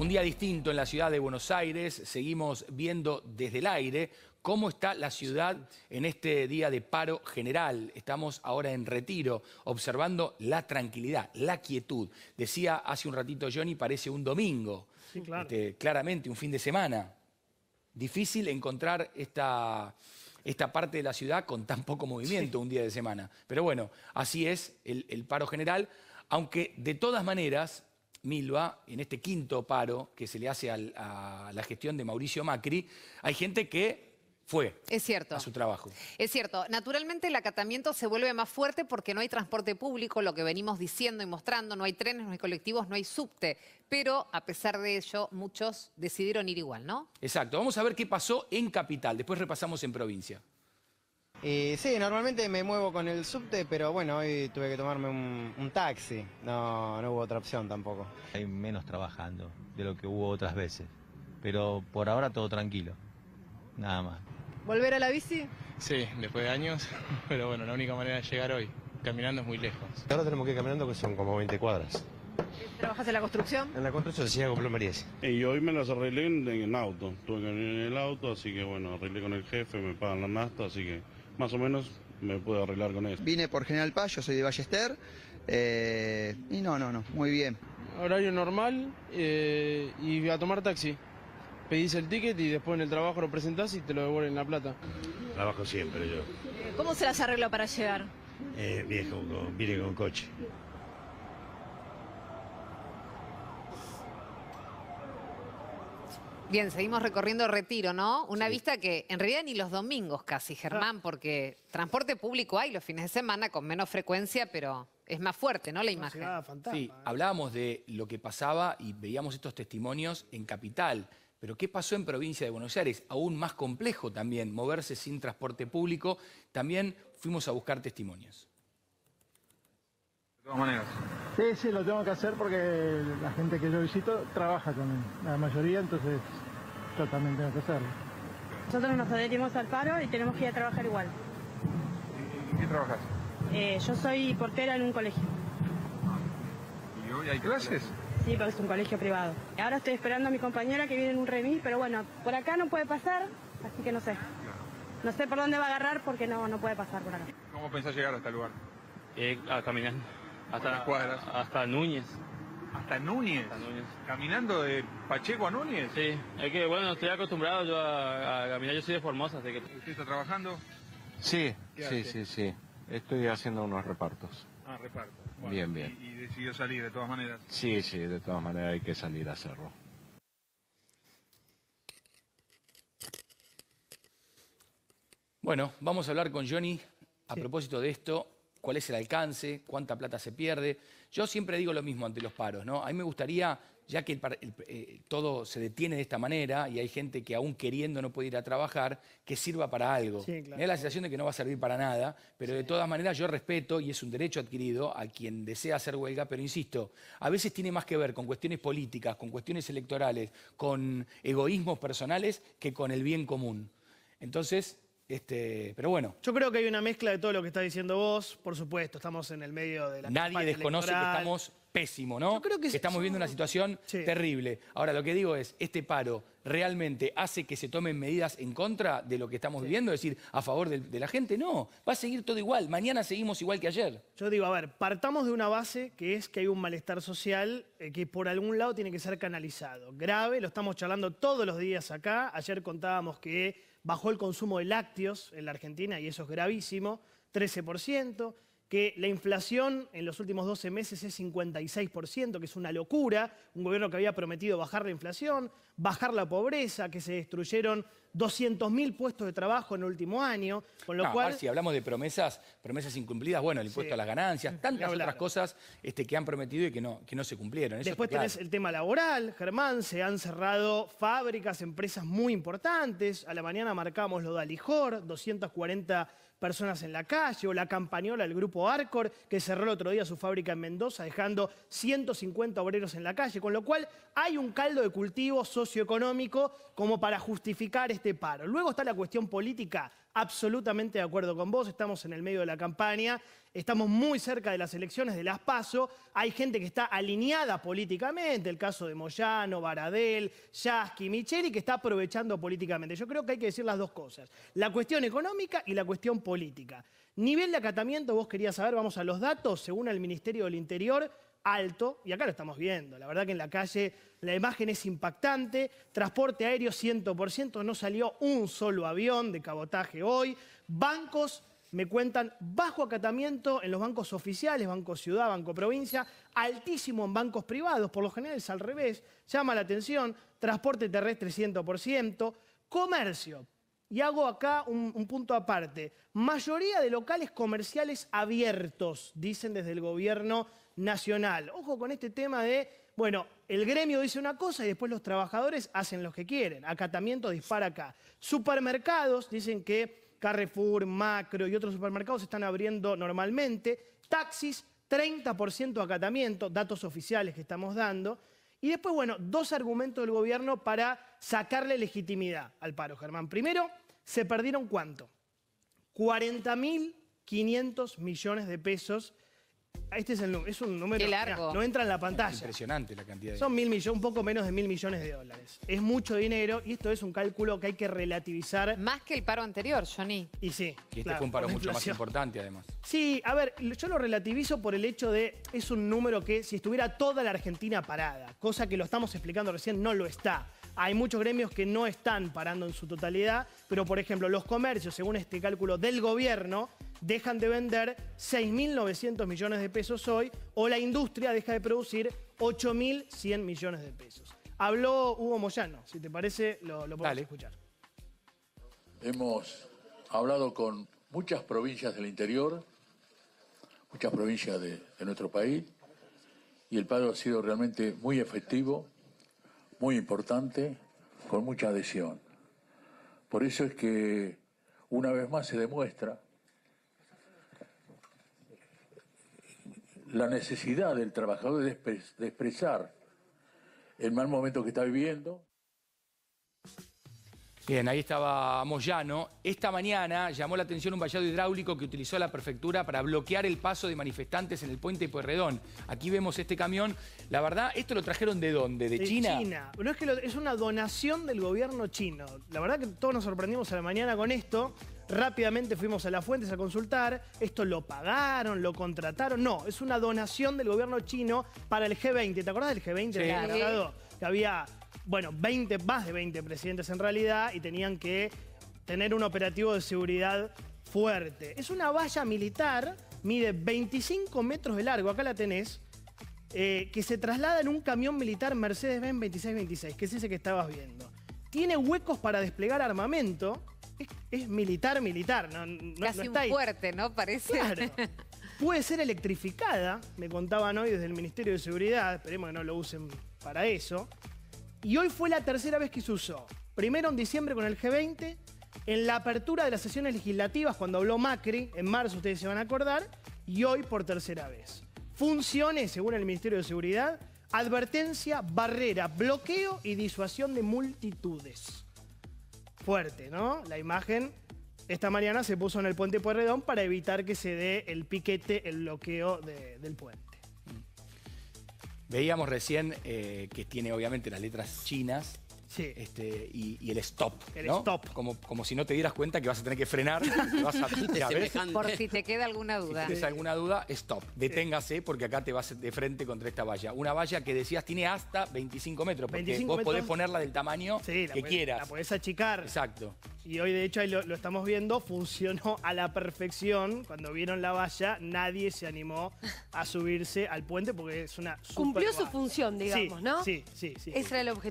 Un día distinto en la ciudad de Buenos Aires, seguimos viendo desde el aire cómo está la ciudad en este día de paro general. Estamos ahora en retiro, observando la tranquilidad, la quietud. Decía hace un ratito Johnny, parece un domingo, sí, claro. Este, claramente un fin de semana. Difícil encontrar esta, esta parte de la ciudad con tan poco movimiento un día de semana. Pero bueno, así es el paro general, aunque de todas maneras Milva, en este quinto paro que se le hace a la gestión de Mauricio Macri, hay gente que fue a su trabajo. Es cierto. Naturalmente el acatamiento se vuelve más fuerte porque no hay transporte público, lo que venimos diciendo y mostrando, no hay trenes, no hay colectivos, no hay subte. Pero a pesar de ello, muchos decidieron ir igual, ¿no? Exacto. Vamos a ver qué pasó en Capital, después repasamos en provincia. Eh, sí, normalmente me muevo con el subte, pero bueno, hoy tuve que tomarme un, taxi. No, no hubo otra opción tampoco. Hay menos trabajando de lo que hubo otras veces, pero por ahora todo tranquilo, nada más. ¿Volver a la bici? Sí, después de años, pero bueno, la única manera de llegar hoy, caminando es muy lejos. Ahora tenemos que ir caminando que son como 20 cuadras. ¿Trabajas en la construcción? En la construcción, sí, hago plomerías. Y hoy me las arreglé en, el auto. Tuve que en el auto, así que bueno, arreglé con el jefe, me pagan la nasta, así que más o menos me puedo arreglar con eso. Vine por General Paz, yo soy de Ballester, eh, y no, no, no, muy bien. Horario normal eh, y a tomar taxi. Pedís el ticket y después en el trabajo lo presentás y te lo devuelven la plata. Trabajo siempre yo. ¿Cómo se las arreglo para llegar? Eh, viejo, vine con coche. Bien, seguimos recorriendo Retiro, ¿no? Una vista que en realidad ni los domingos casi, Germán, ah. porque transporte público hay los fines de semana con menos frecuencia, pero es más fuerte, ¿no? La imagen. sí, ¿eh? hablábamos de lo que pasaba y veíamos estos testimonios en Capital. Pero ¿qué pasó en provincia de Buenos Aires? Aún más complejo también, moverse sin transporte público. También fuimos a buscar testimonios maneras. Sí, sí, lo tengo que hacer porque la gente que yo visito trabaja también, la mayoría, entonces yo también tengo que hacerlo. Nosotros nos adherimos al paro y tenemos que ir a trabajar igual. ¿Y, qué trabajas? Eh, yo soy portera en un colegio. Ah, ¿Y hoy hay clases? Sí, porque es un colegio privado. Ahora estoy esperando a mi compañera que viene en un remis, pero bueno, por acá no puede pasar, así que no sé. No sé por dónde va a agarrar porque no, no puede pasar por acá. ¿Cómo pensás llegar a este lugar? Eh, caminando. Hasta las Hasta Núñez. ¿Hasta Núñez? ¿Caminando de Pacheco a Núñez? Sí, es que bueno, estoy acostumbrado yo a, caminar, yo soy de Formosa, así que... ¿Usted está trabajando? Sí, sí, sí, sí. Estoy haciendo unos repartos. Ah, repartos. bien, bien. Y, decidió salir de todas maneras. Sí, sí, de todas maneras hay que salir a hacerlo. Bueno, vamos a hablar con Johnny a propósito de esto cuál es el alcance, cuánta plata se pierde. Yo siempre digo lo mismo ante los paros, ¿no? A mí me gustaría, ya que eh, todo se detiene de esta manera y hay gente que aún queriendo no puede ir a trabajar, que sirva para algo. Me da la sensación de que no va a servir para nada, pero de todas maneras yo respeto y es un derecho adquirido a quien desea hacer huelga, pero insisto, a veces tiene más que ver con cuestiones políticas, con cuestiones electorales, con egoísmos personales que con el bien común. Entonces, este, pero bueno. Yo creo que hay una mezcla de todo lo que está diciendo vos, por supuesto, estamos en el medio de la Nadie desconoce que estamos ¿no? creo que Estamos viendo una situación terrible. Ahora, lo que digo es, este paro realmente hace que se tomen medidas en contra de lo que estamos viviendo, es decir, a favor de, la gente. No, va a seguir todo igual. Mañana seguimos igual que ayer. Yo digo, a ver, partamos de una base que es que hay un malestar social eh, que por algún lado tiene que ser canalizado. Grave, lo estamos charlando todos los días acá. Ayer contábamos que bajó el consumo de lácteos en la Argentina y eso es gravísimo, 13% que la inflación en los últimos 12 meses es 56%, que es una locura, un gobierno que había prometido bajar la inflación, bajar la pobreza, que se destruyeron 200.000 puestos de trabajo en el último año, con lo cual... Si hablamos de promesas, promesas incumplidas, bueno, el impuesto a las ganancias, tantas otras cosas este, que han prometido y que no, que no se cumplieron. Después tenés el tema laboral, Germán, se han cerrado fábricas, empresas muy importantes, a la mañana marcamos lo de Alijor, 240 personas en la calle, o la campañola del grupo Arcor, que cerró el otro día su fábrica en Mendoza, dejando 150 obreros en la calle, con lo cual hay un caldo de cultivo socioeconómico como para justificar este paro. Luego está la cuestión política absolutamente de acuerdo con vos, estamos en el medio de la campaña, estamos muy cerca de las elecciones de las PASO, hay gente que está alineada políticamente, el caso de Moyano, Baradel, Yasky, Micheli, que está aprovechando políticamente. Yo creo que hay que decir las dos cosas, la cuestión económica y la cuestión política. Nivel de acatamiento, vos querías saber, vamos a los datos, según el Ministerio del Interior, alto, y acá lo estamos viendo, la verdad que en la calle la imagen es impactante, transporte aéreo 100%, no salió un solo avión de cabotaje hoy, bancos me cuentan bajo acatamiento en los bancos oficiales, Banco Ciudad, Banco Provincia, altísimo en bancos privados, por lo general es al revés, llama la atención, transporte terrestre 100%, comercio, y hago acá un, punto aparte. Mayoría de locales comerciales abiertos, dicen desde el gobierno nacional. Ojo con este tema de, bueno, el gremio dice una cosa y después los trabajadores hacen lo que quieren. Acatamiento dispara acá. Supermercados, dicen que Carrefour, Macro y otros supermercados están abriendo normalmente. Taxis, 30% acatamiento, datos oficiales que estamos dando. Y después, bueno, dos argumentos del gobierno para sacarle legitimidad al paro, Germán. Primero, se perdieron cuánto? 40.500 millones de pesos este es, el, es un número. que No, entra en la pantalla. Es impresionante la cantidad. De... Son mil millones, un poco menos de mil millones de dólares. Es mucho dinero y esto es un cálculo que hay que relativizar. Más que el paro anterior, Johnny. Y sí. este fue un paro mucho más importante, además. Sí, a ver, yo lo relativizo por el hecho de. Es un número que si estuviera toda la Argentina parada, cosa que lo estamos explicando recién, no lo está. Hay muchos gremios que no están parando en su totalidad, pero por ejemplo, los comercios, según este cálculo del gobierno, dejan de vender 6.900 millones de pesos hoy o la industria deja de producir 8.100 millones de pesos. Habló Hugo Moyano, si te parece lo, lo podemos escuchar. Hemos hablado con muchas provincias del interior, muchas provincias de, de nuestro país, y el paro ha sido realmente muy efectivo, muy importante, con mucha adhesión. Por eso es que una vez más se demuestra la necesidad del trabajador de, expresar el mal momento que está viviendo. Bien, ahí estaba Moyano. Esta mañana llamó la atención un vallado hidráulico que utilizó la prefectura para bloquear el paso de manifestantes en el puente Pueyrredón. Aquí vemos este camión. La verdad, ¿esto lo trajeron de dónde? ¿De, China? de China? es que es una donación del gobierno chino. La verdad que todos nos sorprendimos a la mañana con esto. Rápidamente fuimos a las fuentes a consultar. ¿Esto lo pagaron? ¿Lo contrataron? No, es una donación del gobierno chino para el G20. ¿Te acordás del G20 del Que había, bueno, 20, más de 20 presidentes en realidad y tenían que tener un operativo de seguridad fuerte. Es una valla militar, mide 25 metros de largo, acá la tenés, eh, que se traslada en un camión militar Mercedes-Benz 2626, que es ese que estabas viendo. Tiene huecos para desplegar armamento, es, militar, militar. No, no, Casi fuerte, ¿no? Parece. Puede ser electrificada, me contaban hoy desde el Ministerio de Seguridad, esperemos que no lo usen para eso. Y hoy fue la tercera vez que se usó. Primero en diciembre con el G20, en la apertura de las sesiones legislativas cuando habló Macri, en marzo ustedes se van a acordar, y hoy por tercera vez. Funciones, según el Ministerio de Seguridad, advertencia, barrera, bloqueo y disuasión de multitudes fuerte, ¿no? La imagen esta mañana se puso en el puente Puerredón para evitar que se dé el piquete, el bloqueo del puente. Veíamos recién eh, que tiene obviamente las letras chinas Sí. Este, y, el stop. El stop. Como, como si no te dieras cuenta que vas a tener que frenar. Por si te queda alguna duda. Si tienes alguna duda, stop. Deténgase porque acá te vas de frente contra esta valla. Una valla que decías tiene hasta 25 metros. Porque vos podés ponerla del tamaño que quieras. La podés achicar. Exacto. Y hoy, de hecho, lo, estamos viendo, funcionó a la perfección. Cuando vieron la valla, nadie se animó a subirse al puente porque es una. Cumplió su función, digamos, ¿no? Sí, sí, sí. Ese era el objetivo.